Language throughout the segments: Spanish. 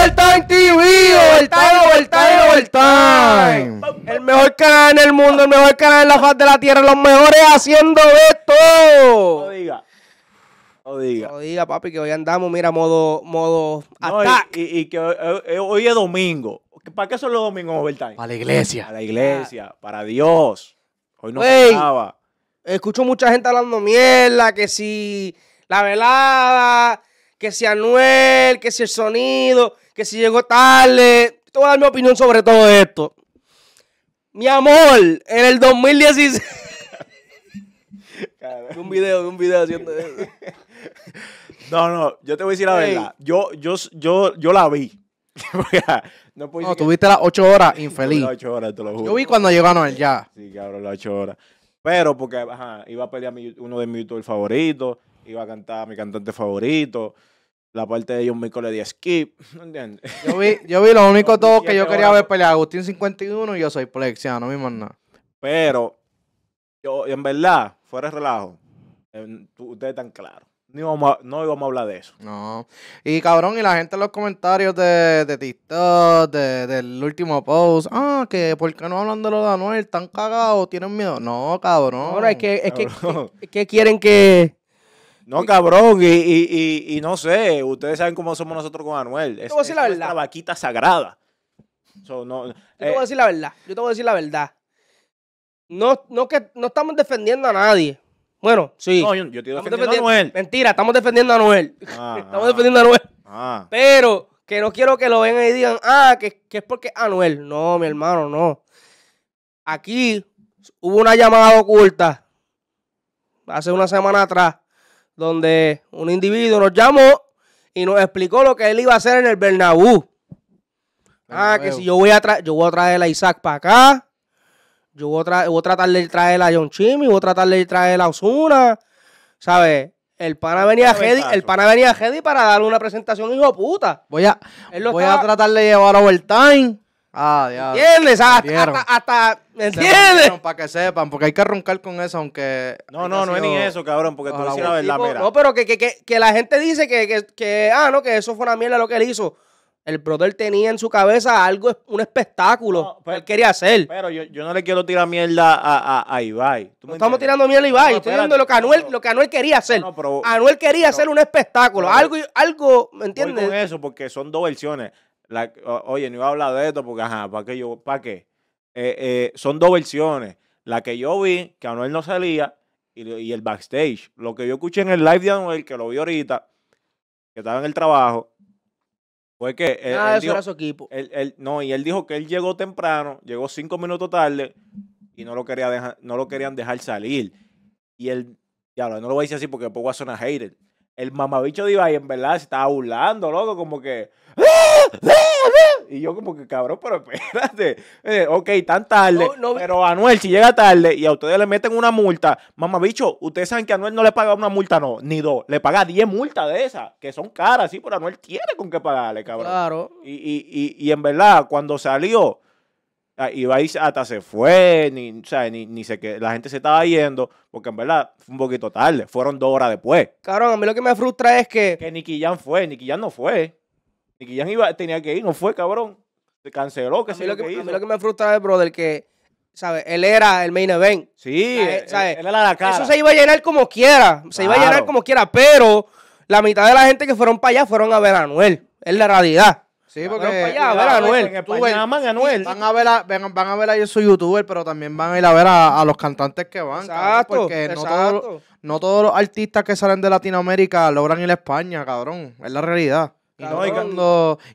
Overtime TV, Overtime, Overtime, Overtime. El mejor canal en el mundo, el mejor canal en la faz de la tierra, los mejores haciendo esto. No diga. No diga. No diga, papi, que hoy andamos, mira, modo, modo Y, que eh, hoy, es domingo. ¿Para qué son los domingos overtime? Para la iglesia. Para la iglesia, para Dios. Hoy no se Escucho mucha gente hablando mierda, que si la velada, que si Anuel, que si el sonido que si llegó tarde. Te voy a dar mi opinión sobre todo esto. Mi amor, en el 2016. un video, un video haciendo No, no, yo te voy a decir la verdad. Yo, yo, yo, yo la vi. no, tuviste las ocho horas, infeliz. las horas, te lo juro. Yo vi cuando llegaron a ya. Sí, cabrón, las ocho horas. Pero porque iba a pelear mi, uno de mis youtubers favoritos, iba a cantar a mi cantante favorito la parte de John Mico le di skip. Yo vi, yo vi lo único todo que yo quería ver pelear Agustín 51 y yo soy plexiano, mismo nada. Pero, yo, en verdad, fuera de relajo, eh, ustedes están claros. No íbamos, a, hablar de eso. No. Y cabrón, y la gente en los comentarios de, de TikTok, del último post, ah, que ¿por qué no hablan de lo de Anuel? ¿Están cagados? ¿Tienen miedo? No, cabrón. Ahora es que quieren que no, cabrón, y, no sé, ustedes saben cómo somos nosotros con Anuel. Es, la vaquita sagrada. yo eh, te voy a decir la verdad, yo te voy a decir la verdad. No, no, que, no estamos defendiendo a nadie. Bueno, sí. yo, estoy a Anuel. Mentira, estamos defendiendo a Anuel. Ah, estamos ah, defendiendo a Anuel. Ah. Pero que no quiero que lo vengan y digan, ah, que es porque Anuel. No, mi hermano, no. Aquí hubo una llamada oculta hace una semana atrás donde un individuo nos llamó y nos explicó lo que él iba a hacer en el Bernabú. Ah, que si yo voy a traer, yo voy a traer a Isaac para acá, yo voy a, voy a tratar de traer a John Chimmy, voy a tratar de traer a Osuna, ¿sabes? El pana venía Hedy, el pana venía para darle una presentación hijo puta. Voy a, voy a tratar de llevar a overtime. Ah, ¿Entiendes? Hasta, hasta, entiendes? Para que sepan, porque hay que roncar con eso, aunque... No, no, no es ni eso, cabrón, porque tú decías la verdad, No, pero que, la gente dice que, ah, no, que eso fue una mierda lo que él hizo. El brother tenía en su cabeza algo, un espectáculo que él quería hacer. Pero yo, no le quiero tirar mierda a, a, Ibai. estamos tirando mierda a Ibai. Estoy diciendo lo que Anuel, lo que Anuel quería hacer. Anuel quería hacer un espectáculo, algo, algo, ¿me entiendes? Voy con eso, porque son dos versiones oye, no iba a hablar de esto porque, ajá, ¿para qué yo? ¿Para qué? Eh, eh, son dos versiones. La que yo vi, que Anuel no salía, y, el backstage. Lo que yo escuché en el live de Anuel, que lo vi ahorita, que estaba en el trabajo, fue que... Él, ah, eso era su equipo. no, y él dijo que él llegó temprano, llegó cinco minutos tarde, y no lo, quería dejar, no lo querían dejar salir. Y él, ya no lo voy a decir así porque después a sonar hater el mamabicho de Ibai en verdad se estaba burlando, loco, como que, y yo como que, cabrón, pero espérate. Eh, ok, tan tarde. Pero Anuel, si llega tarde y a ustedes le meten una multa, mamá bicho, ustedes saben que Anuel no le paga una multa, no, ni dos. Le paga 10 multas de esas, que son caras, sí, pero Anuel tiene con qué pagarle, cabrón. Claro. Y, en verdad, cuando salió, ah, Ibai hasta se fue, ni, ni, que la gente se estaba yendo, porque en verdad fue un poquito tarde, fueron dos horas después. Cabrón, a mí lo que me frustra es que... Que Nicky Jam fue, Nicky Jam no fue. Y ya iba, tenía que ir, no fue, cabrón. Se canceló, que se lo que, que me frustra es, brother, que, ¿sabes? Él era el main event. Sí, eh, Él, era la cara. Eso se iba a llenar como quiera. Se iba a llenar como quiera, pero la mitad de la gente que fueron para allá fueron a ver a Anuel. Es la realidad. Sí, porque van a ver a Anuel. Van a ver a, van, a ver a youtuber, pero también van a ir a ver a, los cantantes que van. Exacto, porque no todos los artistas que salen de Latinoamérica logran ir a España, cabrón. Es la realidad.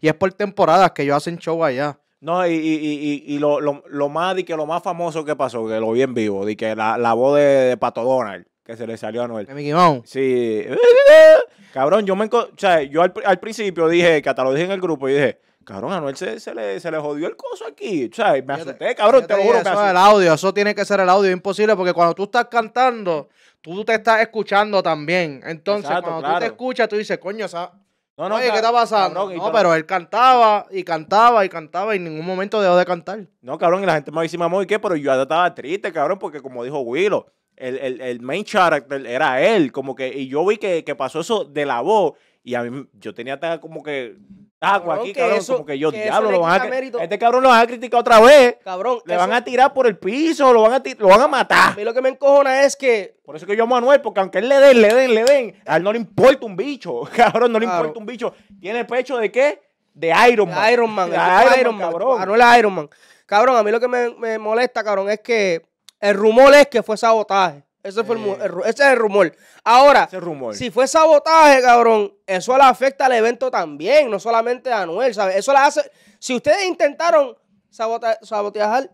Y, es por temporadas que ellos hacen show allá. No, y, lo, lo, lo, más, que lo más famoso que pasó, que lo vi en vivo, que la, la voz de, Pato Donald, que se le salió a Noel. Mickey Sí. Cabrón, yo me o sea, yo al, principio dije, que hasta lo dije en el grupo, y dije, cabrón, a Noel se, se, le, jodió el coso aquí. O sea, me asusté, cabrón, te, lo juro. Eso es el audio, eso tiene que ser el audio, imposible, porque cuando tú estás cantando, tú te estás escuchando también. Entonces, cuando tú te escuchas, tú dices, coño, esa, no, no, Oye, ¿qué está pasando? no, pero él cantaba y cantaba y cantaba y en ningún momento dejó de cantar. No, cabrón, y la gente me dice, ¿y qué? Pero yo estaba triste, cabrón, porque como dijo Willow, el, main character era él. Como que, y yo vi que, que pasó eso de la voz. Y a mí, yo tenía hasta como que taco ah, aquí, cabrón, eso, yo, diablo, lo van a, este cabrón lo van a criticar otra vez. Cabrón. Le van a tirar por el piso, lo van a, lo van a matar. A mí lo que me encojona es que... Por eso que yo amo a Manuel, porque aunque él le den, le den, le den, a él no le importa un bicho, cabrón, no le importa un bicho. ¿Tiene el pecho de qué? De Iron Man. Iron Man. De Iron, Iron, cabrón. Iron Man. Cabrón, a mí lo que me, me molesta, cabrón, es que el rumor es que fue sabotaje. Ese fue el, eh. es el rumor. Ahora, si fue sabotaje, cabrón, eso le afecta al evento también, no solamente a Anuel, ¿sabes? Eso la hace. Si ustedes intentaron sabota, sabotear,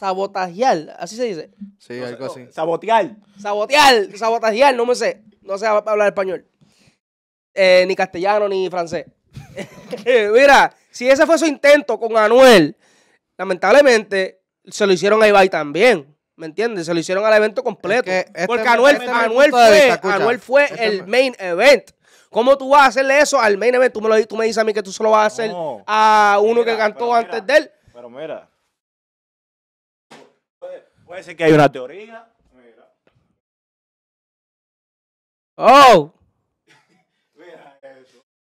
sabotajear, así se dice. Sí, algo así. Sabotear. Sabotear, sabotajear, no me sé. No sé hablar español. Eh, ni castellano, ni francés. Eh, mira, si ese fue su intento con Anuel, lamentablemente se lo hicieron a Ibai también. ¿Me entiendes? Se lo hicieron al evento completo. Este Porque este Anuel, fue, fue, este el main event. ¿Cómo tú vas a hacerle eso al main event? Tú me, lo, tú me dices a mí que tú solo vas a hacer a uno que cantó antes de él. Pero mira. Puede, ser que hay una teoría. Mira. Oh.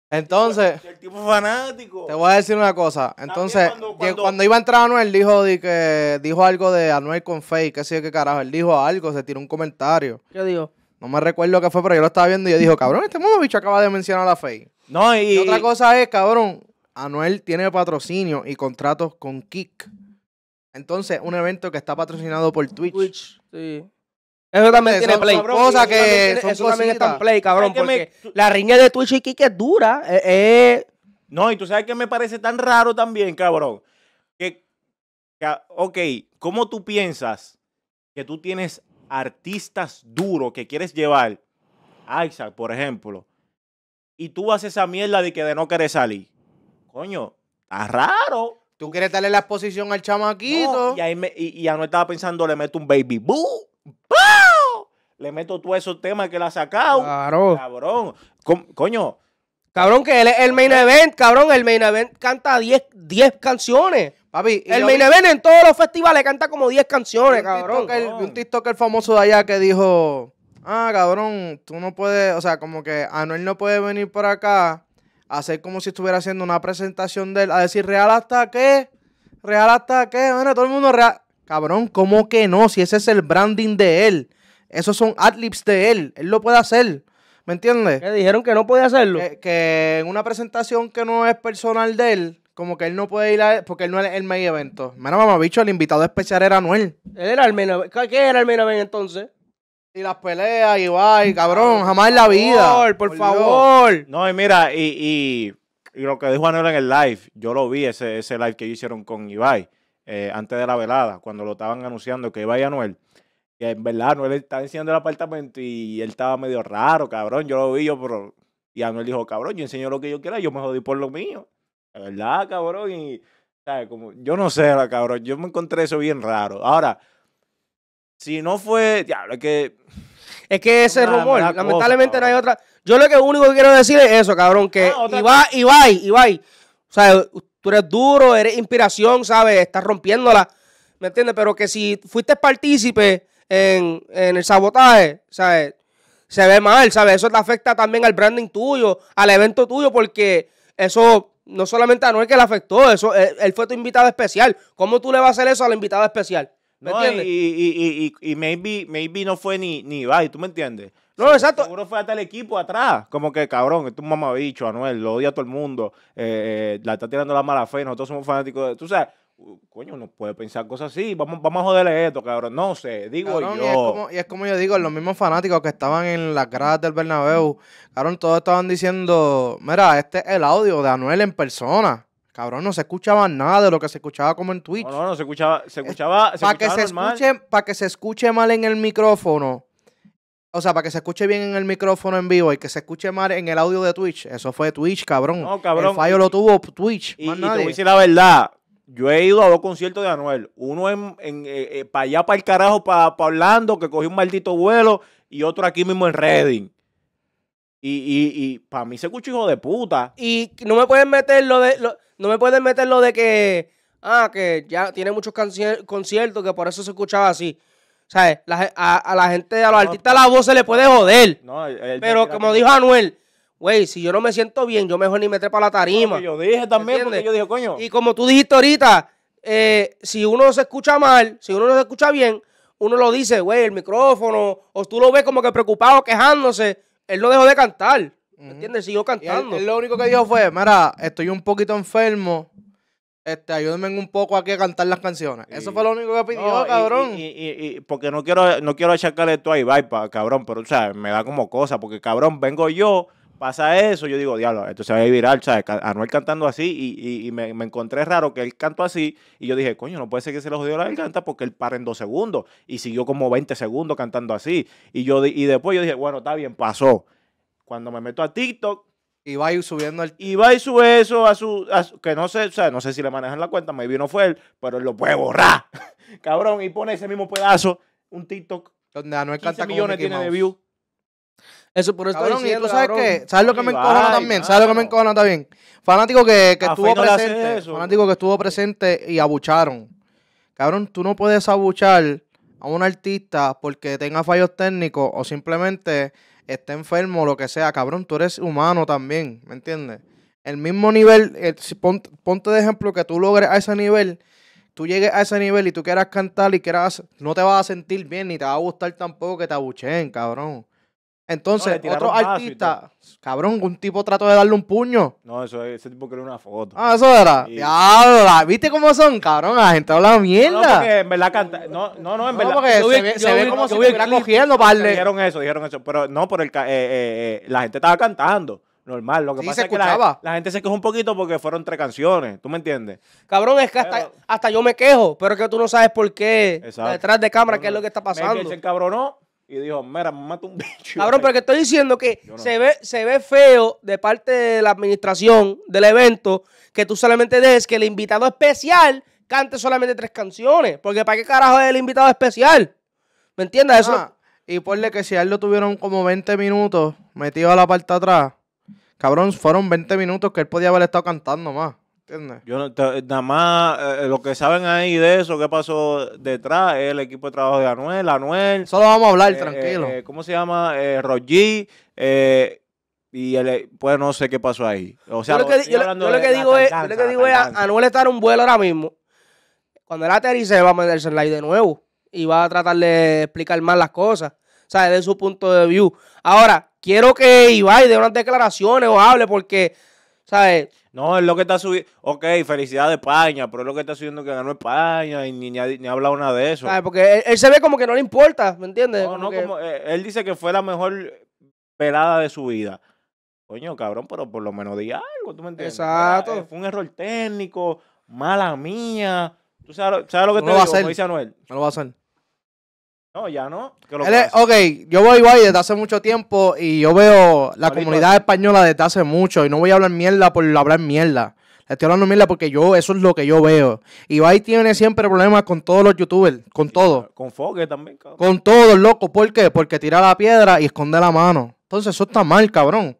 Entonces. tipo fanático. Te voy a decir una cosa. Entonces, cuando, iba a entrar Anuel, dijo, di que, dijo algo de Anuel con fake, qué sé qué carajo. Él dijo algo, se tiró un comentario. ¿Qué dijo? No me recuerdo qué fue, pero yo lo estaba viendo y yo dijo, cabrón, este mismo bicho acaba de mencionar a fake. No, y... y otra cosa es, cabrón, Anuel tiene patrocinio y contratos con Kik. Entonces, un evento que está patrocinado por Twitch. Twitch, sí. Eso también tiene play. que son play, cabrón. Porque la riña de Twitch y que es dura. Eh, eh. No, y tú sabes que me parece tan raro también, cabrón. Que, ah, ok, ¿cómo tú piensas que tú tienes artistas duros que quieres llevar? Ah, Isaac, por ejemplo. Y tú haces esa mierda de que de no querer salir. Coño, está raro. Tú quieres darle la exposición al chamaquito. y, ya no estaba pensando, le meto un baby boo. Le meto todos esos temas que la ha sacado. Cabrón. coño. Cabrón, que él es el main event, cabrón. El main event canta 10 canciones. Papi, el Main Event en todos los festivales canta como 10 canciones, cabrón. que un TikToker famoso de allá que dijo, ah, cabrón, tú no puedes, o sea, como que Anuel no puede venir por acá a hacer como si estuviera haciendo una presentación de él, a decir, real hasta qué, real hasta qué, bueno, todo el mundo real. Cabrón, ¿cómo que no? Si ese es el branding de él. Esos son adlibs de él. Él lo puede hacer. ¿Me entiendes? Que dijeron que no podía hacerlo. Que, en una presentación que no es personal de él, como que él no puede ir a... Porque él no es el main evento. Mira, mamá, bicho, el invitado especial era Noel. ¿Quién era el main era entonces? Y las peleas, y cabrón, jamás en la vida. Por, por, por favor. No, y mira, y, y, lo que dijo Anuel en el live, yo lo vi, ese, ese live que hicieron con Ibai. Eh, antes de la velada, cuando lo estaban anunciando que iba a Anuel. Y en verdad, Anuel estaba enseñando el apartamento y él estaba medio raro, cabrón. Yo lo vi, yo, pero. Y Anuel dijo, cabrón, yo enseño lo que yo quiera, yo me jodí por lo mío. La verdad, cabrón. Y, Como, yo no sé, cabrón. Yo me encontré eso bien raro. Ahora, si no fue. Diablo, es que. Es que ese rumor, lamentablemente no hay otra. Yo lo que único que quiero decir es eso, cabrón, que y ah, va Ibai, Ibai, o sea, tú eres duro, eres inspiración, ¿sabes? Estás rompiéndola, ¿me entiendes? Pero que si fuiste partícipe en, el sabotaje, ¿sabes? Se ve mal, ¿sabes? Eso te afecta también al branding tuyo, al evento tuyo, porque eso no solamente a Noel que le afectó, eso, él, fue tu invitado especial. ¿Cómo tú le vas a hacer eso al invitado especial? ¿Me no, Y, y, y, maybe, maybe no fue ni, ni ¿tú me entiendes? No, exacto. Seguro fue hasta el equipo atrás. Como que, cabrón, es un mamabicho, Anuel, lo odia a todo el mundo. Eh, eh, la está tirando la mala fe, nosotros somos fanáticos de. Tú sabes, coño, uno puede pensar cosas así. Vamos, vamos a joderle esto, cabrón. No sé, digo yo. Y es, como, y es, como, yo digo, los mismos fanáticos que estaban en las gradas del Bernabéu, cabrón, todos estaban diciendo, mira, este es el audio de Anuel en persona. Cabrón, no se escuchaba nada de lo que se escuchaba como en Twitch. No, no, no se escuchaba, se escuchaba, Para que, se escuche, que se escuche mal en el micrófono o sea, para que se escuche bien en el micrófono en vivo y que se escuche mal en el audio de Twitch. Eso fue Twitch, cabrón. No, cabrón. El fallo lo tuvo Twitch. Y, te voy la verdad. Yo he ido a dos conciertos de Anuel. Uno en, en eh, eh, para allá, para el carajo, para, Orlando, que cogí un maldito vuelo. Y otro aquí mismo en Reading. Y, y, y para mí se escucha hijo de puta. Y no me pueden meter lo de. no me pueden meter lo de que. Ah, que ya tiene muchos conciertos que por eso se escuchaba así. O sea, a, la gente, a los artistas, la voz se le puede joder. pero como dijo Anuel, güey, si yo no me siento bien, yo mejor ni me trepa la tarima. yo dije también, porque yo dije, coño. Y como tú dijiste ahorita, eh, si uno se escucha mal, si uno no se escucha bien, uno lo dice, güey, el micrófono, o tú lo ves como que preocupado, quejándose, él no dejó de cantar. ¿Me entiendes? Siguió cantando. él, lo único que dijo fue, mira, estoy un poquito enfermo, este, ayúdenme un poco aquí a cantar las canciones. Eso fue lo único que pidió, cabrón. Y, y, porque no quiero, no quiero achacarle esto ahí, Ibai, cabrón, pero, o sea, me da como cosa, porque, cabrón, vengo yo, pasa eso, yo digo, diablo, esto se va a ir viral, ¿sabes? Anuel cantando así, y, y me, me, encontré raro que él canto así, y yo dije, coño, no puede ser que se lo jodió la canta. porque él para en dos segundos, y siguió como 20 segundos cantando así, y, yo, y después yo dije, bueno, está bien, pasó. Cuando me meto a TikTok, y va a ir subiendo el... Y va y sube eso a su, Que no sé, o sea, no sé si le manejan la cuenta, maybe no fue él, pero él lo puede borrar. Cabrón, y pone ese mismo pedazo, un TikTok. Donde Anuel canta millones tiene de views. Eso por eso cabrón, y tú sabes qué, ¿sabes lo que me encojona también? ¿Sabes lo que me encojona también? Fanático que, que estuvo presente, fanático que estuvo presente y abucharon. Cabrón, tú no puedes abuchar a un artista porque tenga fallos técnicos o simplemente esté enfermo, lo que sea, cabrón, tú eres humano también, ¿me entiendes? El mismo nivel, ponte de ejemplo que tú logres a ese nivel, tú llegues a ese nivel y tú quieras cantar y quieras, no te vas a sentir bien ni te va a gustar tampoco que te abuchen, cabrón. Entonces, otro artista, cabrón, un tipo trató de darle un puño. No, eso ese tipo quería una foto. Ah, eso era. Ya, ¿viste cómo son, cabrón? La gente habla mierda. No, no, porque en verdad canta. No, no, no en verdad. Porque se, ve, como si estuviera cogiendo, parle. Dijeron eso, dijeron eso. Pero no, por el. Eh, eh, eh, la gente estaba cantando normal. Lo que pasa es que la, gente se quejó un poquito porque fueron tres canciones. ¿Tú me entiendes? Cabrón, es que hasta, yo me quejo, pero es que tú no sabes por qué. Detrás de cámara, qué es lo que está pasando. cabrón, ¿no? y dijo, mira, mata un bicho. Cabrón, pero que estoy diciendo que se, ve, se ve feo de parte de la administración del evento que tú solamente des que el invitado especial cante solamente tres canciones. Porque ¿para qué carajo es el invitado especial? ¿Me entiendes? Eso ah, Y ponle que si a él lo tuvieron como 20 minutos metido a la parte atrás, cabrón, fueron 20 minutos que él podía haber estado cantando más. Yo no, nada más, eh, eh, lo que saben ahí de eso, qué pasó detrás, es el equipo de trabajo de Anuel, Anuel. Solo vamos a hablar, eh, tranquilo. ¿Cómo se llama? Roger, y pues no sé qué pasó ahí. O sea, yo lo que, digo es, lo que digo es, Anuel está en un vuelo ahora mismo. Cuando él aterrice va a meterse en like de nuevo y va a tratar de explicar más las cosas, o sea, desde su punto de view. Ahora, quiero que Ibai dé unas declaraciones o hable porque, ¿sabes? No, es lo que está subiendo. Ok, felicidad de España, pero es lo que está subiendo que ganó España y ni, ni, ha, hablado nada de eso. ah porque él, se ve como que no le importa, ¿me entiendes? No, no, como, eh, él dice que fue la mejor pelada de su vida. Coño, cabrón, pero por lo menos di algo, ¿tú me entiendes? Exacto. Eh, fue un error técnico, mala mía. ¿Tú sabes, sabes lo que no te lo a hacer. Anuel. No lo va a hacer. No, ya no. ok, yo voy Ibai desde hace mucho tiempo y yo veo la comunidad española desde hace mucho y no voy a hablar mierda por hablar mierda. Le Estoy hablando mierda porque yo, eso es lo que yo veo. Ibai tiene siempre problemas con todos los youtubers, con todo. Con Fogue también, cabrón. Con todos, loco. ¿Por qué? Porque tira la piedra y esconde la mano. Entonces eso está mal, cabrón.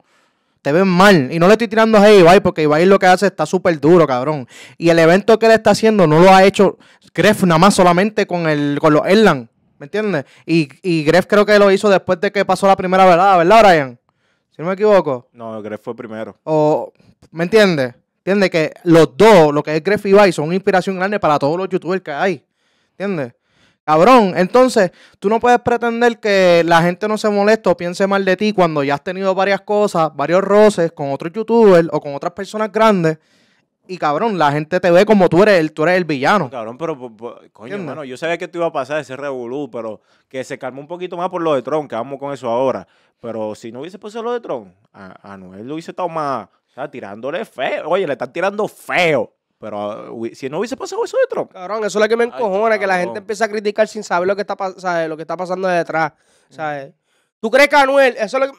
Te ven mal. Y no le estoy tirando a Ibai porque Ibai lo que hace está súper duro, cabrón. Y el evento que él está haciendo no lo ha hecho Cref, nada más solamente con, el, con los Erland. ¿Me entiendes? Y, y creo que lo hizo después de que pasó la primera verdad. ¿verdad, Brian? Si no me equivoco. No, Gref fue primero. O, ¿Me entiendes? ¿Entiendes? Que los dos, lo que es Gref y Vice, son una inspiración grande para todos los youtubers que hay. ¿Entiendes? Cabrón, entonces tú no puedes pretender que la gente no se moleste o piense mal de ti cuando ya has tenido varias cosas, varios roces con otros youtubers o con otras personas grandes y cabrón, la gente te ve como tú eres el, tú eres el villano. Cabrón, pero, pues, pues, coño, hermano, yo sabía que te iba a pasar ese revolú, pero que se calmó un poquito más por lo de Tron, que vamos con eso ahora. Pero si no hubiese pasado lo de Tron, a, a Noel lo hubiese estado más, tirándole feo. Oye, le están tirando feo. Pero uh, si no hubiese pasado eso de Tron. Cabrón, eso es lo que me encojona, que la gente empieza a criticar sin saber lo que está, pasando detrás. Mm. ¿Tú crees que Anuel, eso es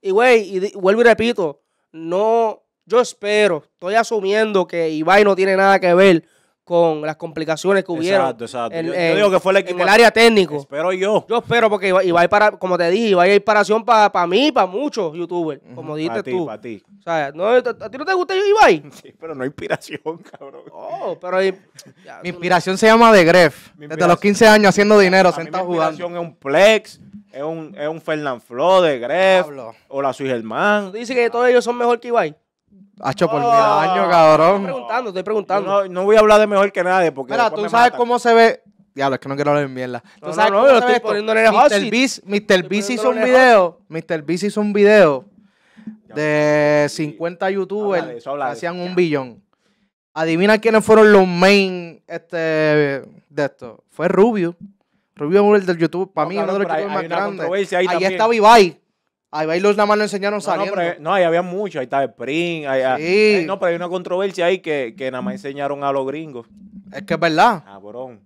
Y güey, y vuelvo y repito, no yo espero, estoy asumiendo que Ibai no tiene nada que ver con las complicaciones que hubiera. Exacto, exacto. En, digo que fue el equipo. el área técnico. Espero yo. Yo espero porque Ibai, para, como te dije, Ibai hay inspiración para para mí, para muchos youtubers, como tú. para ti, Para ti. O sea, a, ti no te gusta Ibai? Sí, pero no hay inspiración, cabrón. Oh, pero Mi inspiración se llama The Gref. Desde los 15 años haciendo dinero, sentado jugando. Mi inspiración es un plex. Es un, es un Fernand Flo de Gref. hola O la Germán. Dice que todos ellos son mejor que Ibai. Hacho, por daño, cabrón. Estoy preguntando, estoy preguntando. No, voy a hablar de mejor que nadie porque. Mira, tú sabes cómo se ve. Diablo, es que no quiero hablar de mierda. No, ¿Tú sabes no, cómo se ve en Mr. Beast, Mr. Beast hizo un video. Mr. Beast hizo un video de 50 youtubers que hacían un billón. Adivina quiénes fueron los main este, de esto. Fue Rubio. Rubio es el del YouTube. Para mí, uno de los youtubers más grandes. Ahí, ahí está Ibai. Ahí Bailos nada más lo enseñaron a saliendo. No, ahí había mucho, ahí estaba Spring. Ahí, ah, eh, no, pero hay una controversia ahí que, nada más enseñaron a los gringos. Es que es verdad. Cabrón.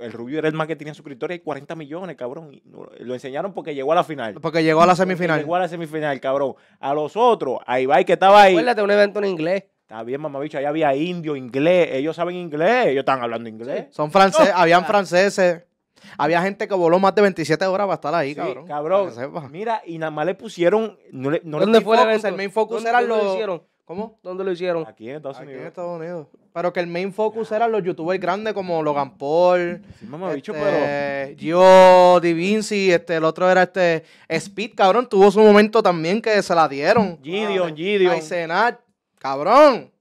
el Rubio era el más que tenía suscriptores, 40 millones, cabrón. Lo enseñaron porque llegó a la final. Porque llegó a la semifinal. llegó a la semifinal, cabrón. A los otros, va y que estaba ahí. Acuérdate un evento en inglés. Está bien, mamabicho. ahí había indio, inglés. Ellos saben inglés. Ellos están hablando inglés. Son franceses. Habían franceses. Había gente que voló más de 27 horas para estar ahí, sí, cabrón. Cabrón. Mira, y nada más le pusieron. No le, no ¿Dónde le fue focus, el main focus? eran los, lo hicieron? ¿Cómo? ¿Dónde lo hicieron? Aquí en Estados Unidos. Aquí en Estados Unidos. Pero que el main focus eran los youtubers grandes como Logan Paul. Sí, mamá, este, dicho, pero. Gio DiVinci, este, el otro era este. Speed, cabrón, tuvo su momento también que se la dieron. Gideon, ah, Gideon. cabrón.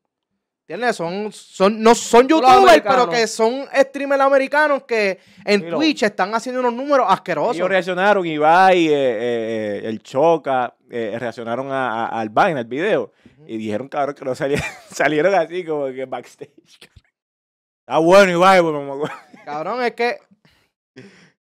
¿Entiendes? Son, no son youtubers, pero que son streamers americanos que en Twitch están haciendo unos números asquerosos. Ellos reaccionaron, Ibai, eh, eh, el Choca, eh, reaccionaron a, al Vine, al video. Y dijeron, cabrón, que no salieron, así como que backstage. Está bueno, Ibai, pues, Cabrón, es que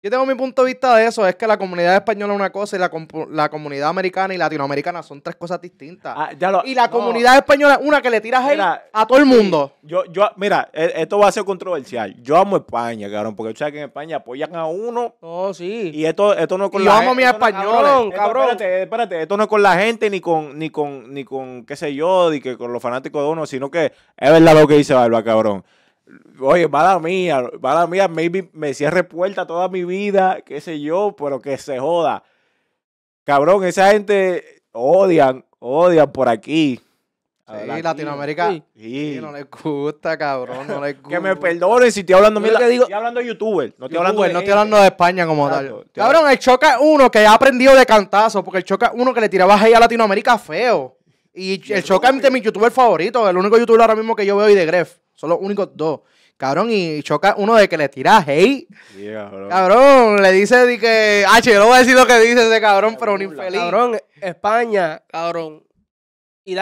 yo tengo mi punto de vista de eso, es que la comunidad española es una cosa y la, comunidad americana y latinoamericana son tres cosas distintas. Ah, y la comunidad española es una que le tira gente a todo el mundo. Yo, yo, mira, e, esto va a ser controversial. Yo amo España, cabrón, porque tú sabes que en España apoyan a uno. Oh, sí. Y esto, esto no es con la yo gente. Yo amo a mi españoles, cabrón. Espérate, espérate, esto no es con la gente ni con, ni con, ni con, qué sé yo, ni que con los fanáticos de uno, sino que es verdad lo que dice Barba, cabrón oye, mala mía, mala mía, maybe me cierre puerta toda mi vida, qué sé yo, pero que se joda. Cabrón, esa gente odian, odian por aquí. Sí, Latinoamérica. Sí. no les gusta, cabrón. No les gusta. que me perdonen si estoy hablando. estoy hablando de youtuber. No estoy hablando de, no hablando de España como tal. Cabrón, el choca uno que ha aprendido de cantazo. Porque el choca es uno que le tiraba ahí a Latinoamérica feo. Y el Choca es mi youtuber favorito, el único youtuber ahora mismo que yo veo y de Gref. Son los únicos dos. Cabrón, y choca uno de que le tira hey cabrón, le dice de que. Ah, yo no voy a decir lo que dice ese cabrón, pero un infeliz. Cabrón, España, cabrón. Y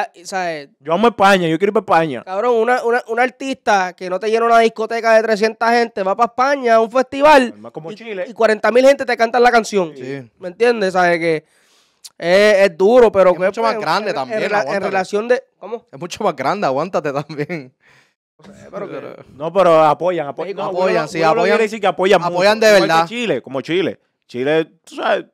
Yo amo España, yo quiero ir para España. Cabrón, un artista que no te llena una discoteca de 300 gente va para España a un festival. como y, Chile. Y 40 mil gente te cantan la canción. ¿Me entiendes? ¿Sabes? Que es, duro, pero... Es mucho más grande también, en, relación de... ¿Cómo? Es mucho más grande, aguántate también. no, pero apoyan, apoyan. apoyan, sí, apoyan. decir que apoyan, apoyan de verdad. Chile, como Chile. Chile, tú sabes,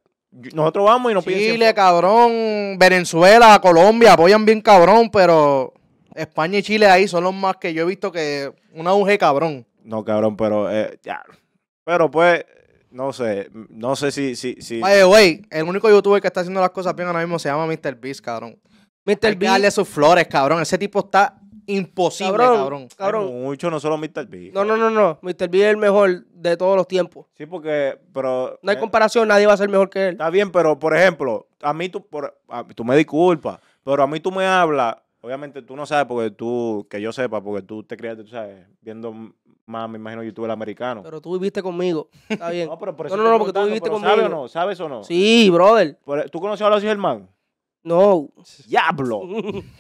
nosotros vamos y nos piden. Chile, cabrón, Venezuela, Colombia, apoyan bien cabrón, pero España y Chile ahí son los más que yo he visto que Un auge cabrón. No, cabrón, pero eh, ya. Pero pues, no sé, no sé si... si, si... Oye, güey, el único youtuber que está haciendo las cosas bien ahora mismo se llama Mr. Beast, cabrón. Mr. Beast. Darle sus flores, cabrón. Ese tipo está imposible, cabrón. Cabrón. mucho, no solo Mr. Beast. No, no, no, no. Mr. Beast es el mejor de todos los tiempos. Sí, porque, pero... No hay eh, comparación, nadie va a ser mejor que él. Está bien, pero, por ejemplo, a mí tú, por, tú me disculpas, pero a mí tú me hablas Obviamente tú no sabes porque tú, que yo sepa, porque tú te criaste tú sabes, viendo más, me imagino, YouTube el americano. Pero tú viviste conmigo. Está bien. no, pero por eso no, no, no, porque tú viviste conmigo. ¿Sabes o no? ¿Sabes o no? Sí, brother. E, ¿Tú conocías a los Germán? No. Diablo.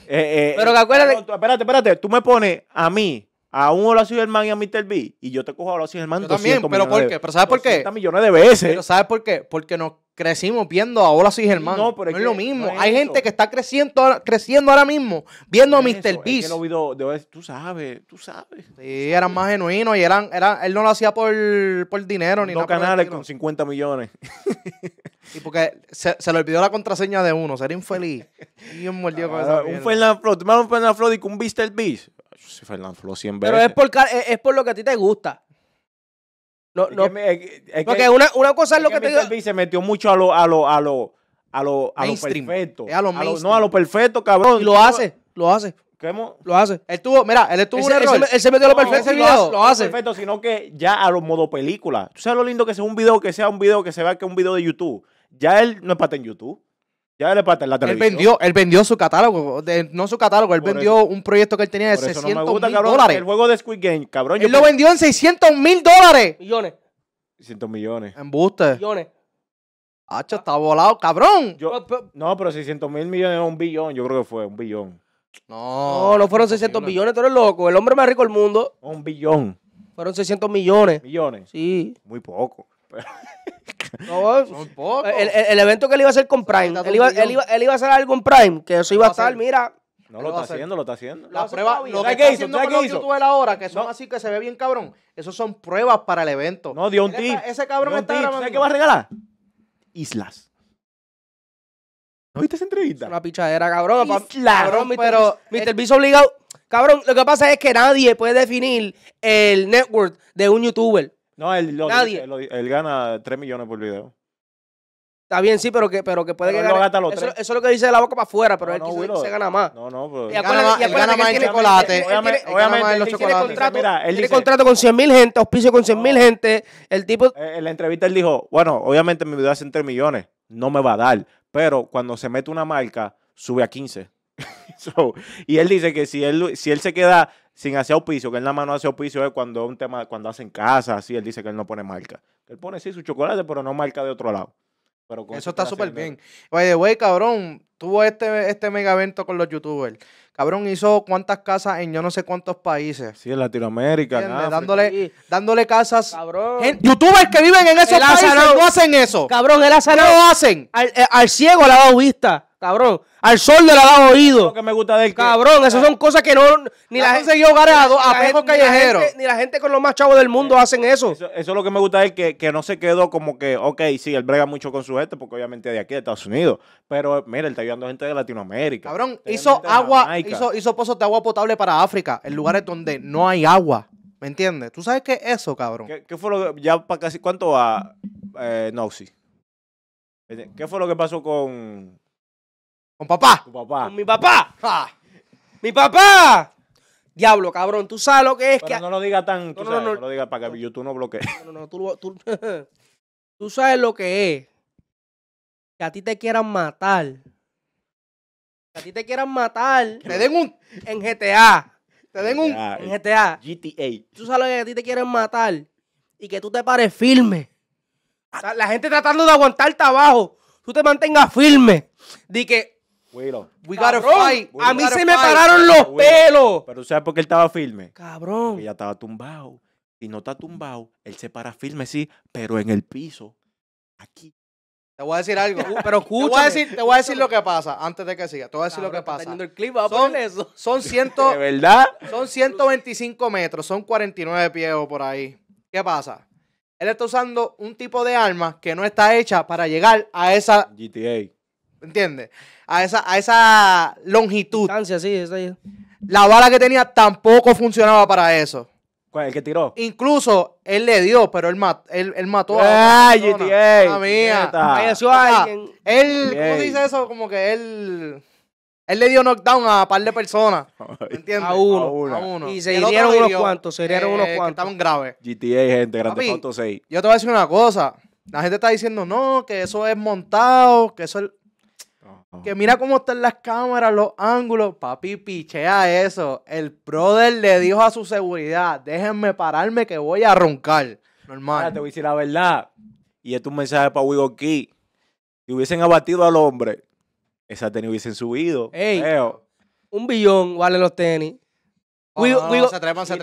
Eh, eh, eh, pero que acuérdate. espérate, espérate. Tú me pones a mí, a un Hola Germán y a Mr. B, y yo te cojo a los Germán. Yo también, pero ¿por qué? ¿Pero sabes por qué? millones de veces. Pero ¿sabes por qué? Porque nos crecimos viendo a Hola sí Germán. No, es, lo mismo. Hay gente que está creciendo, creciendo ahora mismo viendo a Mr. Beast. de que tú sabes, tú sabes. Sí, eran más genuinos y eran, era él no lo hacía por, por dinero ni Dos nada. No canales con 50 millones. y porque se, le olvidó la contraseña de uno, sería infeliz. Y un mordido con esa ah, Un Fernando Flo, un Fernando Flo y un Mr. Beast. Fernando Flo 100 veces. Pero es por, es por lo que a ti te gusta. No, no. Es que, Porque una, una cosa es, lo que, te digo. se metió mucho a lo, a lo, a lo, a lo, a lo perfecto. A lo, no, a lo perfecto, cabrón. Y lo hace, lo hace. ¿Qué lo hace. Él tuvo, mira, él estuvo un error. Él se metió a lo perfecto no, no, lo, lo hace. Perfecto, sino que ya a lo modo película. ¿Tú sabes lo lindo que sea un video, que sea un video, que se vea que es un video de YouTube? Ya él no es para en YouTube. Ya le la televisión. Él vendió, él vendió su catálogo, no su catálogo, él vendió un proyecto que él tenía de 600 mil dólares. El juego de Squid Game, cabrón. Él lo vendió en 600 mil dólares. Millones. 600 millones. Embuste. Millones. Hacha está volado, cabrón. no, pero 600 mil millones es un billón, yo creo que fue, un billón. No, no, no fueron 600 millones, tú eres loco. El hombre más rico del mundo. Un billón. Fueron 600 millones. Millones. Sí. Muy poco. No, El, el, evento que él iba a hacer con Prime, él iba, él, iba, él iba, a hacer algo en Prime, que eso iba a estar, mira. No, lo, está haciendo, lo está haciendo. La, prueba, lo que, está haciendo que hizo? Youtubers ahora, que son así que se ve bien cabrón, esos son pruebas para el evento. No, dio un tip. ese cabrón está grabando. ¿Sabes qué va a regalar? Islas. ¿No viste esa entrevista? una pichadera, cabrón. Islas. pero... Mr. Beast obligado... Cabrón, lo que pasa es que nadie puede definir el network de un youtuber. No, él, Nadie. él gana 3 millones por video. Está bien, sí, pero que, pero que puede ganar. eso, es lo que dice la boca para afuera, pero él se gana más. No, no, pero. Y gana, más en chocolate. Obviamente, tiene contrato, contrato con 100 mil gente, auspicio con 100 mil gente. El tipo. Eh, en la entrevista él dijo: Bueno, obviamente mi video hace 3 millones, no me va a dar. Pero cuando se mete una marca, sube a 15. y él dice que si él, si él se queda sin hacer auspicio, que él nada más no hace auspicio es cuando un tema, cuando hacen casa, así, él dice que él no pone marca. Él pone sí su chocolate, pero no marca de otro lado. Pero Eso está súper bien. Oye, güey, cabrón, tuvo este, este mega evento con los youtubers. Cabrón, hizo cuántas casas en yo no sé cuántos países. Sí, en Latinoamérica, nada. dándole, dándole casas. Cabrón. youtubers que viven en esos países no hacen eso. Cabrón, el azarón. No lo hacen. Al, eh, al ciego le ha dado vista. Cabrón, al sol le la da oído. Lo que me gusta del Cabrón, esas son cosas que no. Ni la, gente yo ganado a callejero. Ni, la gente con los más chavos del mundo hacen eso. eso. es lo que me gusta de que, no se quedó como que, ok, sí, él brega mucho con su gente, porque obviamente de aquí, de Estados Unidos. Pero mira, él está ayudando gente de Latinoamérica. Cabrón, hizo agua, hizo, hizo pozos de agua potable para África, en lugares donde no hay agua. ¿Me entiendes? ¿Tú sabes qué es eso, cabrón? ¿Qué, fue lo que, ya para casi, cuánto a eh, ¿Qué fue lo que pasó con, ¿Con papá? Con papá. mi papá. ¡Mi papá! Diablo, cabrón, tú sabes lo que es que. No lo digas tan. No, lo digas para que YouTube no bloquee. No, no, tú, tú, sabes lo que es. Que a ti te quieran matar. Que a ti te quieran matar. Te den un. En GTA. Te den un. en GTA. GTA. Tú sabes lo que a ti te quieren matar. Y que tú te pares firme. La gente tratando de aguantarte trabajo. Tú te mantengas firme. Di que We fight. A mí se me pararon los pelos. Pero ¿sabes por qué él estaba firme? Cabrón. Porque ya estaba tumbado. Y no está tumbado, él se para firme, sí, pero en el piso. Aquí. Te voy a decir algo. pero escucha. Te voy a decir, lo que pasa antes de que siga. Te voy a decir lo que pasa. El clip, son, eso. son, ciento, ¿De verdad? son 125 metros, son 49 pies por ahí. ¿Qué pasa? Él está usando un tipo de arma que no está hecha para llegar a esa GTA. ¿Entiendes? A esa, a esa longitud. La bala que tenía tampoco funcionaba para eso. ¿Cuál? ¿El que tiró? Incluso él le dio, pero él, él, mató a. ¡Ay, GTA! Ah, mía! Falleció a ah, alguien. Él, ¿cómo dice eso? Como que él. Él le dio knockdown a un par de personas. ¿Entiendes? A uno. A uno. Y se hirieron unos cuantos. Se hirieron unos eh, cuantos. Estaban graves. GTA, gente. Grande Foto 6. Yo te voy a decir una cosa. La gente está diciendo, no, que eso es montado, que eso es. Que oh. mira cómo están las cámaras, los ángulos. Papi, pichea eso. El brother le dijo a su seguridad, déjenme pararme que voy a roncar. Normal. te voy a decir la verdad. Y este es un mensaje para Wigo Key. Si hubiesen abatido al hombre, esa tenis hubiesen subido. Ey, un billón vale los tenis. se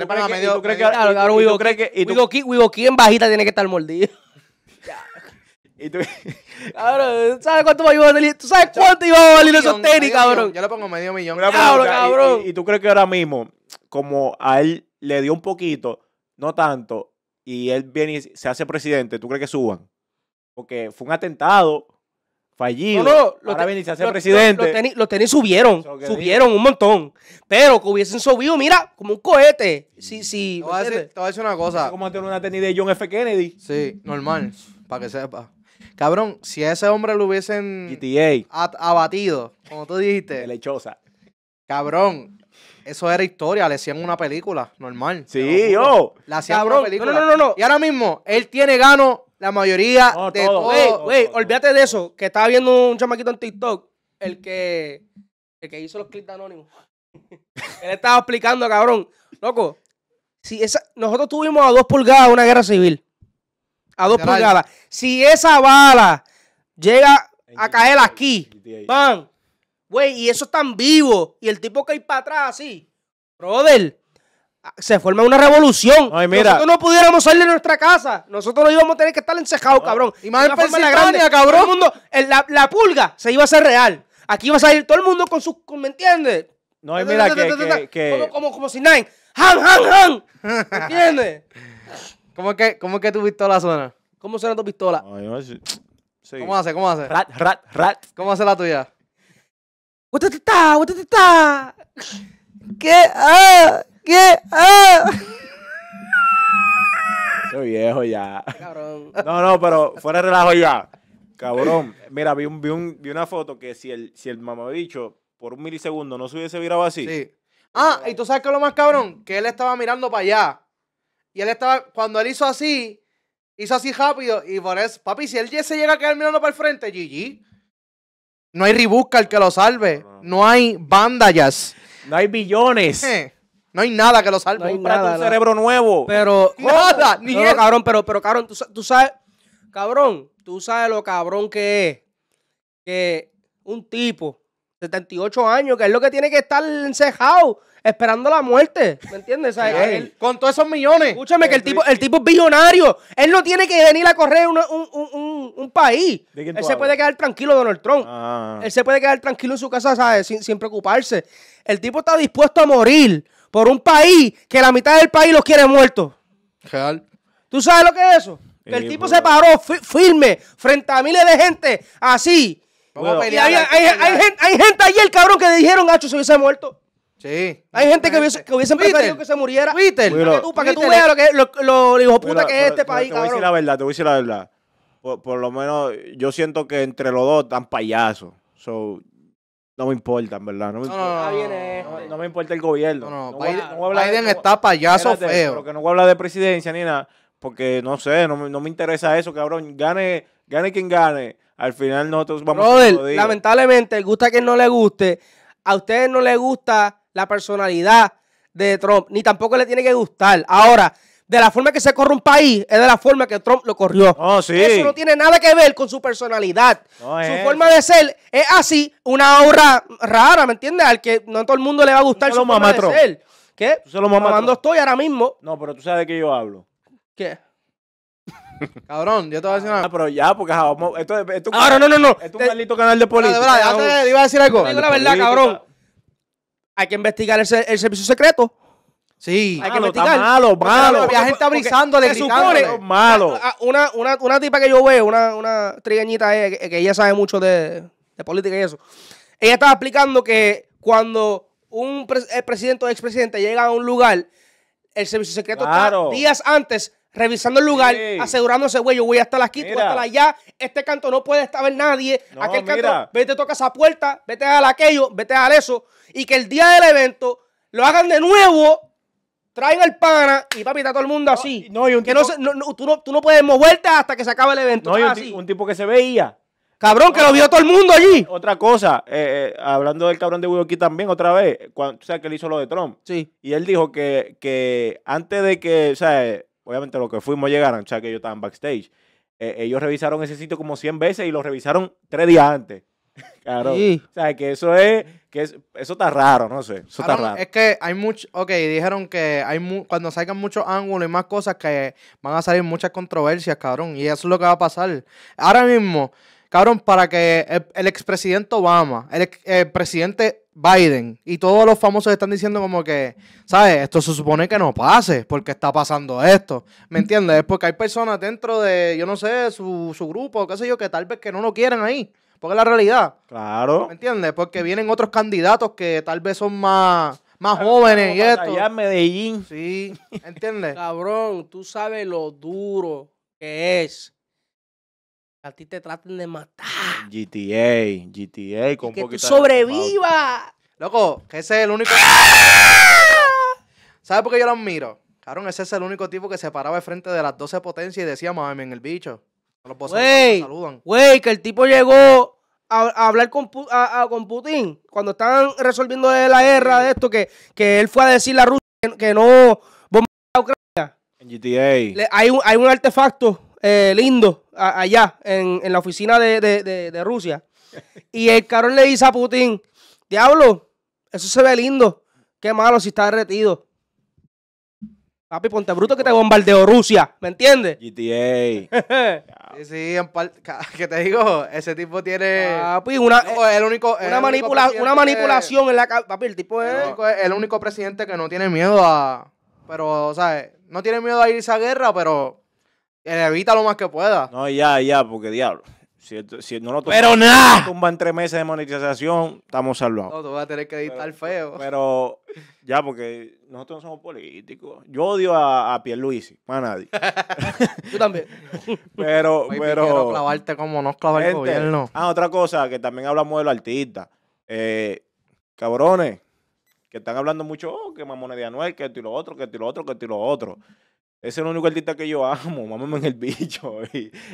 Key en bajita tiene que estar mordido? Y tú, cabrón, ¿sabes cuánto iba a valer? ¿Tú sabes cuánto iba a valer esos tenis, cabrón? Yo le pongo medio millón. Cabrón, cabrón. Y, tú crees que ahora mismo, como a él le dio un poquito, no tanto, y él viene y se hace presidente, ¿tú crees que suban? Porque fue un atentado fallido. No, no, ahora viene y se hace presidente. los tenis, subieron, subieron un montón. Pero que hubiesen subido, mira, como un cohete. Sí, sí. Te voy a decir, una cosa. Como tener una tenis de John F. Kennedy. Sí, normal, para que sepa. Cabrón, si a ese hombre lo hubiesen abatido, como tú dijiste. lechosa. Cabrón, eso era historia, le hacían una película, normal. Sí, yo. Oh. La hacían una película. No, no, no, no. Y ahora mismo, él tiene gano la mayoría de todo. Wey, olvídate de eso, que estaba viendo un chamaquito en TikTok, el que, el que hizo los clips de él estaba explicando, cabrón. Loco, si esa, nosotros tuvimos a dos pulgadas una guerra civil a dos pulgadas. Si esa bala llega a caer aquí, ¡pam! Güey, y eso tan vivo. Y el tipo que hay para atrás así. Brother, ah, se forma una revolución. Ay, mira. Nosotros no pudiéramos salir de nuestra casa. Nosotros no íbamos a tener que estar encejados, ah. cabrón. Y más en grande, cabrón. Todo el mundo, la, pulga se iba a hacer real. Aquí iba a salir todo el mundo con sus... ¿Me entiendes? No, mira que... Como, si nadie han, han! ¿Me entiendes? ¿Cómo es que, cómo es que tu pistola suena? ¿Cómo suena tu pistola? sí. ¿Cómo hace? ¿Cómo hace? Rat, rat, rat. ¿Cómo hace la tuya? ¿Usted ¿Qué? ¡Ah! ¿Qué? ¡Ah! Soy viejo ya. Cabrón. No, no, pero fuera de relajo ya. Cabrón. Mira, vi, un, vi, un, una foto que si el, si el mamabicho por un milisegundo no se hubiese virado así. Sí. Ah, y tú sabes que lo más cabrón, que él estaba mirando para allá. Y él estaba, cuando él hizo así, hizo así rápido. Y por eso, papi, si él se llega a quedar mirando para el frente, GG. No hay ribusca el que lo salve. No hay bandallas. No hay billones. no hay nada que lo salve. No un cerebro nuevo. Pero. Ni cabrón, pero, pero cabrón, tú, tú sabes. Cabrón, tú sabes lo cabrón que es. Que un tipo, 78 años, que es lo que tiene que estar encejado esperando la muerte. ¿Me entiendes? con todos esos millones. Escúchame, que el eh, tipo, el tipo es billonario. Él no tiene que venir a correr un, un, país. Él se puede quedar tranquilo, Donald Trump. Ah. Él se puede quedar tranquilo en su casa, ¿sabes? Sin, preocuparse. El tipo está dispuesto a morir por un país que la mitad del país los quiere muertos. Real. ¿Tú sabes lo que es eso? Que el tipo pues. se paró firme frente a miles de gente así. y hay, hay, hay, gente, allí, el cabrón, que le dijeron, Hacho, se hubiese muerto. Sí. Hay gente que hubiese, que hubiesen preferido que se muriera. Twitter. Para que tú, para que tú veas lo, que, lo, hijo puta que es este país, te, cabrón. Te voy a decir la verdad, te voy a decir la verdad. Por, lo menos yo siento que entre los dos están payasos. So, no me importa, en verdad. No me, importa. Este. No, me importa el gobierno. No, Biden, está payaso feo. Pero no voy a hablar de presidencia ni nada. Porque no sé, no, me interesa eso, cabrón. Gane, gane quien gane. Al final nosotros vamos a lamentablemente, gusta a quien no le guste. A ustedes no les gusta la personalidad de Trump, ni tampoco le tiene que gustar. Ahora, de la forma que se corre un país es de la forma que Trump lo corrió. Oh, Eso no tiene nada que ver con su personalidad. su forma de ser es así, una obra rara, ¿me entiendes? Al que no todo el mundo le va a gustar su forma de ser. ¿Qué? Tú se lo Trump. estoy ahora mismo. No, pero tú sabes de qué yo hablo. ¿Qué? Cabrón, yo te voy a decir una. Ah, pero ya, porque Esto, Ahora, no, no, no. es un maldito canal de política. Es iba a decir algo. Digo la verdad, cabrón hay que investigar el, servicio secreto. Sí, hay malo, que está malo, malo. La gente está de se supone, malo. Ah, ah, una, una, una, tipa que yo veo, una, una trigueñita eh, que, ella sabe mucho de, política y eso. Ella estaba explicando que cuando un presidente o expresidente llega a un lugar, el servicio secreto está días antes revisando el lugar, asegurándose, güey, yo voy a estar aquí, tú a allá, este canto no puede estar nadie, aquel canto, vete, toca esa puerta, vete a aquello, vete a eso, y que el día del evento lo hagan de nuevo, traen el pana y papi, está todo el mundo así. No, hay un tipo, tú, no, tú no puedes moverte hasta que se acabe el evento. No, un, tipo que se veía. Cabrón, que lo vio todo el mundo allí. Otra cosa, eh, eh, hablando del cabrón de güey aquí también, otra vez, cuando, o sea, que él hizo lo de Trump. Sí. Y él dijo que, que antes de que, o sea, obviamente lo que fuimos llegaron, o sea que ellos estaban backstage. Eh, ellos revisaron ese sitio como 100 veces y lo revisaron tres días antes. Claro. O sea, que eso es, que eso está raro, no sé. Eso está raro. Es que hay mucho, ok, dijeron que hay cuando salgan muchos ángulos y más cosas que van a salir muchas controversias, cabrón. Y eso es lo que va a pasar. Ahora mismo, cabrón, para que el, expresidente Obama, el, el presidente Biden y todos los famosos están diciendo como que, ¿sabes? Esto se supone que no pase porque está pasando esto. ¿Me entiendes? Es porque hay personas dentro de, yo no sé, su, grupo, qué sé yo, que tal vez que no lo quieren ahí. Porque es la realidad. Claro. ¿Me entiendes? Porque vienen otros candidatos que tal vez son más, más jóvenes y esto. Allá en Medellín. Sí, ¿entiendes? Cabrón, tú sabes lo duro que es a ti te traten de matar. GTA, GTA, con que tú sobreviva. Loco, que ese es el único. ¡Ah! ¿Sabes por qué yo lo miro? Claro, ese es el único tipo que se paraba de frente de las 12 potencias y decía, mami, en el bicho. Los wey, saludan. que el tipo llegó a, hablar con, Putin cuando estaban resolviendo la guerra de esto, que, él fue a decir a Rusia que, no bombardea a Ucrania. En GTA. hay, un, hay un artefacto eh, lindo allá en, la oficina de, Rusia. Y el carón le dice a Putin, diablo, eso se ve lindo. Qué malo si está derretido. Papi, ponte bruto que te bombardeó Rusia, ¿me entiendes? GTA. sí, sí, en que te digo, ese tipo tiene... Papi, una, el único, una, manipulación en la Papi, el tipo es... El único, el único presidente que no tiene miedo a... Pero, sea, No tiene miedo a irse a guerra, pero evita lo más que pueda. No, ya, ya, porque diablo. Si, si no lo tumba, pero nada. tumba en tres meses de monetización, estamos salvados. No, tú vas a tener que editar feo. Pero ya, porque nosotros no somos políticos. Yo odio a, a Pierluisi, más a nadie. tú también. Pero, Baby, pero. Quiero clavarte como no clava el gobierno. Ah, otra cosa, que también hablamos de los artistas. Eh, cabrones, que están hablando mucho, oh, que mamones de Anuel, que esto y lo otro, que esto y lo otro, que esto y lo otro. Ese es el único artista que yo amo, mámame en el bicho.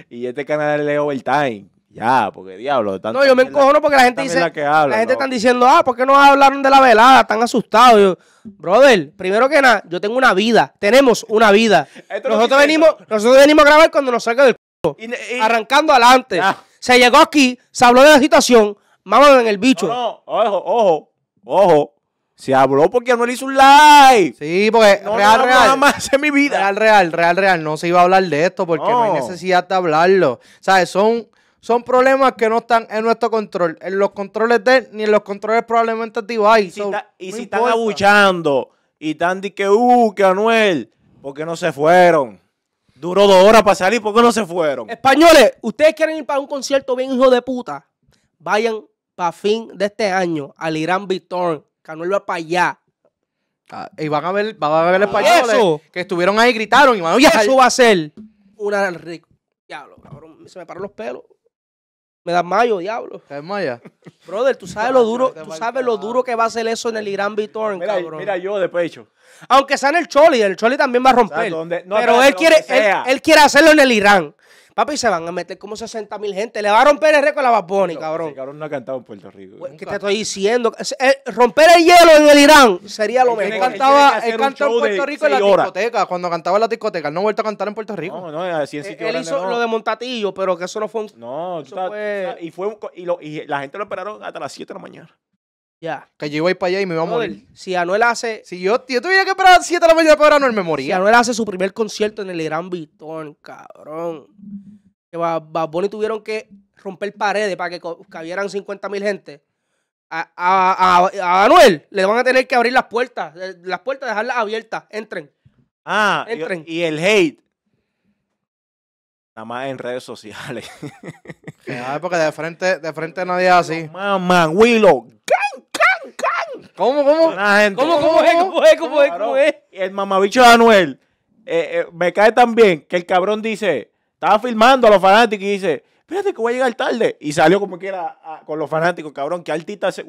Y, este canal es time, Ya, porque diablo. No, yo me encojono porque la gente dice. La, gente están diciendo, ah, ¿por qué no hablaron de la velada? Están asustados. Yo, brother, primero que nada, yo tengo una vida. Tenemos una vida. nosotros, venimos, nosotros venimos a grabar cuando nos salga del c. Y, arrancando adelante. Se llegó aquí, se habló de la situación, mámame en el bicho. no, ojo, ojo, ojo. Se habló porque Anuel hizo un live. Sí, porque real, real. Nada más en mi vida. Real, real, real, real. No se iba a hablar de esto porque no, hay necesidad de hablarlo. ¿Sabes? Son, son problemas que no están en nuestro control. En los controles de él, ni en los controles probablemente de Ibai. Y si, y si están abuchando y están de que, uh, que Anuel, ¿por qué no se fueron? Duró dos horas para salir, ¿por qué no se fueron? Españoles, ¿ustedes quieren ir para un concierto bien hijo de puta? Vayan para fin de este año al Irán Victor Canuel va para allá. Ah, y van a ver, van a ver ah, españoles que estuvieron ahí y gritaron. Y eso va a ser una rico. Diablo, se me paran los pelos. Me da mayo, diablo. ¿Te maya? Brother, tú sabes lo duro, tú sabes lo duro que va a ser eso en el Irán Vitor. mira, cabrón. Mira, yo de pecho. Aunque sea en el Choli, el Choli también va a romper. pero, él quiere, él quiere hacerlo en el Irán. Papi, se van a meter como 60 mil gente. Le va a romper el récord a la Bad cabrón. El cabrón no ha cantado en Puerto Rico. Pues, ¿Qué te estoy diciendo? Eh, romper el hielo en el Irán sería lo mejor. Él cantaba, en Puerto Rico en la discoteca. Cuando cantaba en la discoteca, él no ha vuelto a cantar en Puerto Rico. No, no, así en no. Él hizo lo de Montatillo, pero que eso no fue un. No, y, fue y, y la gente lo esperaron hasta las 7 de la mañana. Ya. Que yo iba a para allá y me iba a morir. Si Anuel hace. Si yo, tuviera que esperar 7 de la mañana para Anuel, me moría. Si Anuel hace su primer concierto en el Gran Vitón, cabrón. Que Baboni tuvieron que romper paredes para que cabieran 50 mil gente. A, Anuel le van a tener que abrir las puertas. Eh, las puertas, dejarlas abiertas. Entren. Ah, entren. y el hate. Nada más en redes sociales. porque de frente, de frente nadie es así. Man, Willow, ¿Cómo, cómo? ¿Cómo, cómo, es, cómo es, cómo es, cómo es? el mamabicho de Anuel eh, eh, me cae tan bien que el cabrón dice, estaba filmando a los fanáticos y dice, espérate que voy a llegar tarde. Y salió como quiera ah, con los fanáticos, cabrón, que altita se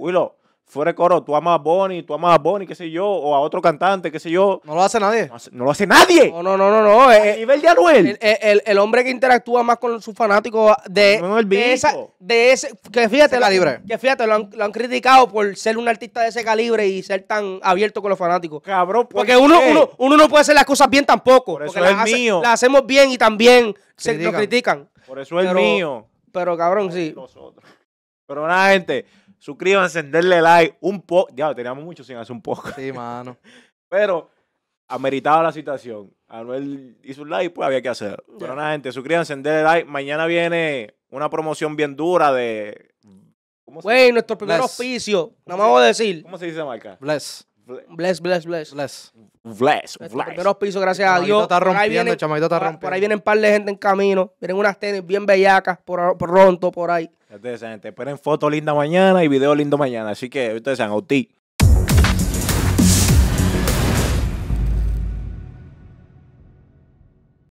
fuera de coro, tú amas a Bonnie, tú amas a Bonnie, qué sé yo, o a otro cantante, qué sé yo. No lo hace nadie. No, lo hace nadie. No, no, no, no. no. El, eh, eh, nivel de Anuel. El, hombre que interactúa más con sus fanáticos de, de, ese. Que fíjate, calibre. Que fíjate, lo han, criticado por ser un artista de ese calibre y ser tan abierto con los fanáticos. Cabrón, porque Uno, uno, no puede hacer las cosas bien tampoco. Por eso es mío. hacemos bien y también se lo critican. Por eso es mío. Pero cabrón, sí. Nosotros. Pero nada, gente. Suscríbanse, denle like, un poco. Ya, teníamos mucho sin hacer un poco. Sí, mano. Pero ameritaba la situación. Anuel hizo un like, pues había que hacer. Pero nada, gente, suscríbanse, denle like. Mañana viene una promoción bien dura de. ¿Cómo se Güey, nuestro primer oficio. Nomás Nada voy a decir. ¿Cómo se dice marca? Bless. Bless, bless, bless. Bless. Bless, bless. Primeros pisos, gracias a Dios. Está rompiendo, por está rompiendo. Por ahí vienen un par de gente en camino. Vienen unas tenis bien bellacas por, pronto, por ahí. Ustedes saben, te esperen fotos lindas mañana y video lindo mañana. Así que ustedes a ti